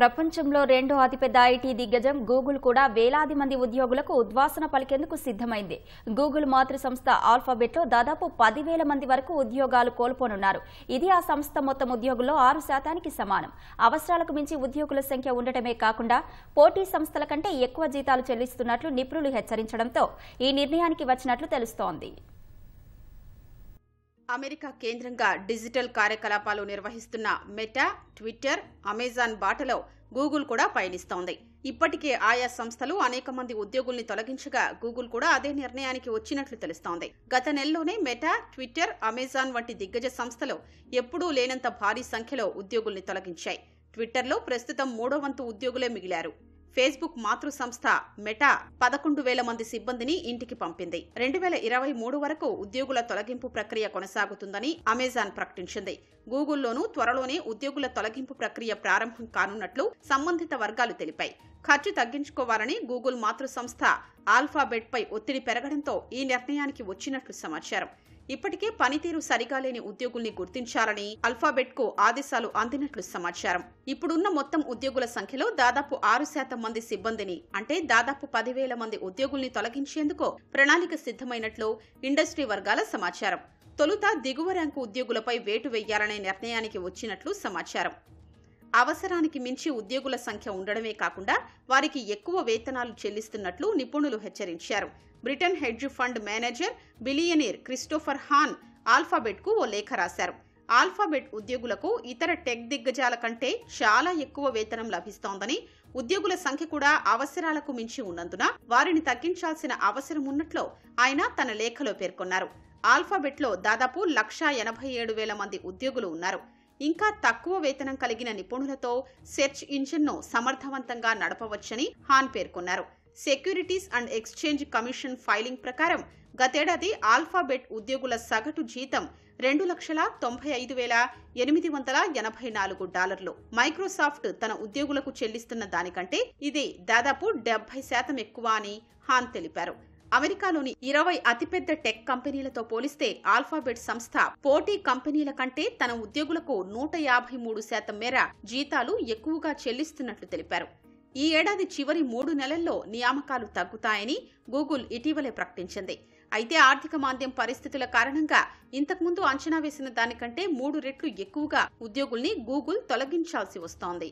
ప్రపంచంలో రెండో అతిపెద్ద ఐటీ దిగ్గజం గూగుల్ కూడా వేలాది మంది ఉద్యోగులకు ఉద్వాసన పలికేందుకు సిద్ధమైంది గూగుల్ మాతృ సంస్థ ఆల్ఫాబెట్లో దాదాపు పదివేల మంది వరకు ఉద్యోగాలు కోల్పోనున్నారు ఇది ఆ సంస్థ మొత్తం ఉద్యోగుల్లో ఆరు శాతానికి సమానం అవసరాలకు మించి ఉద్యోగుల సంఖ్య ఉండటమే కాకుండా పోటీ సంస్థల కంటే ఎక్కువ జీతాలు చెల్లిస్తున్నట్లు నిపుణులు హెచ్చరించడంతో ఈ నిర్ణయానికి వచ్చినట్లు తెలుస్తోంది అమెరికా కేంద్రంగా డిజిటల్ కార్యకలాపాలు నిర్వహిస్తున్న మెటా ట్విట్టర్ అమెజాన్ బాటలో గూగుల్ కూడా పయనిస్తోంది ఇప్పటికే ఆయా సంస్థలు అనేక మంది ఉద్యోగుల్ని తొలగించగా గూగుల్ కూడా అదే నిర్ణయానికి వచ్చినట్లు తెలుస్తోంది గత నెలలోనే మెటా ట్విట్టర్ అమెజాన్ వంటి దిగ్గజ సంస్థలు ఎప్పుడూ లేనంత భారీ సంఖ్యలో ఉద్యోగుల్ని తొలగించాయి ట్విట్టర్లో ప్రస్తుతం మూడో వంతు ఉద్యోగులే మిగిలారు ఫేస్బుక్ మాతృ సంస్థ మెటా పదకొండు వేల మంది సిబ్బందిని ఇంటికి పంపింది రెండు వేల ఇరవై మూడు వరకు ఉద్యోగుల తొలగింపు ప్రక్రియ కొనసాగుతుందని అమెజాన్ ప్రకటించింది గూగుల్లోనూ త్వరలోనే ఉద్యోగుల తొలగింపు ప్రక్రియ ప్రారంభం కానున్నట్లు సంబంధిత వర్గాలు తెలిపాయి ఖర్చు తగ్గించుకోవాలని గూగుల్ మాతృ సంస్థ ఆల్ఫాబెట్పై ఒత్తిడి పెరగడంతో ఈ నిర్ణయానికి వచ్చినట్లు సమాచారం ఇప్పటికే పనితీరు సరిగా లేని ఉద్యోగుల్ని గుర్తించాలని అల్ఫాబెట్ కు ఆదేశాలు అందినట్లు సమాచారం ఇప్పుడున్న మొత్తం ఉద్యోగుల సంఖ్యలో దాదాపు ఆరు శాతం మంది సిబ్బందిని అంటే దాదాపు పదివేల మంది ఉద్యోగుల్ని తొలగించేందుకు ప్రణాళిక సిద్ధమైనట్లు ఇండస్ట్రీ వర్గాల సమాచారం తొలుత దిగువ ర్యాంకు ఉద్యోగులపై వేటు వేయాలనే నిర్ణయానికి వచ్చినట్లు సమాచారం అవసరానికి మించి ఉద్యోగుల సంఖ్య ఉండడమే కాకుండా వారికి ఎక్కువ వేతనాలు చెల్లిస్తున్నట్లు నిపుణులు హెచ్చరించారు Britain hedge fund manager billionaire Christopher Hohn ఆల్ఫాబెట్కు ఓ లేఖ రాశారు ఆల్ఫాబెట్ ఉద్యోగులకు ఇతర టెక్ దిగ్గజాల కంటే చాలా ఎక్కువ వేతనం లభిస్తోందని ఉద్యోగుల సంఖ్య కూడా అవసరాలకు మించి ఉన్నందున వారిని తగ్గించాల్సిన అవసరం ఉన్నట్లు ఆయన తన లేఖలో పేర్కొన్నారు ఆల్ఫాబెట్లో దాదాపు లక్షా ఎనభై ఏడు వేల మంది ఉద్యోగులు ఉన్నారు ఇంకా తక్కువ వేతనం కలిగిన నిపుణులతో సెర్చ్ ఇంజిన్ను సమర్థవంతంగా నడపవచ్చని హాన్ పేర్కొన్నారు Securities and Exchange Commission filing ప్రకారం గతేడాది ఆల్ఫాబెట్ ఉద్యోగుల సగటు జీతం రెండు లక్షల తొంభై ఐదు వేల ఎనిమిది వందల ఎనభై నాలుగు డాలర్లు మైక్రోసాఫ్ట్ తన ఉద్యోగులకు చెల్లిస్తున్న దానికంటే ఇది దాదాపు డెబ్బై శాతం ఎక్కువ అని హాన్ తెలిపారు అమెరికాలోని ఇరవై అతిపెద్ద టెక్ కంపెనీలతో పోలిస్తే ఆల్ఫాబెట్ సంస్థ పోటీ కంపెనీల కంటే తన ఉద్యోగులకు నూట యాభై మూడు శాతం మేర జీతాలు ఎక్కువగా చెల్లిస్తున్నట్లు తెలిపారు ఈ ఏడాది చివరి మూడు నెలల్లో నియామకాలు తగ్గుతాయని గూగుల్ ఇటీవలే ప్రకటించింది అయితే ఆర్థిక మాంద్యం పరిస్థితుల కారణంగా ఇంతకుముందు అంచనా వేసిన దానికంటే మూడు రెట్లు ఎక్కువగా ఉద్యోగుల్ని గూగుల్ తొలగించాల్సి వస్తోంది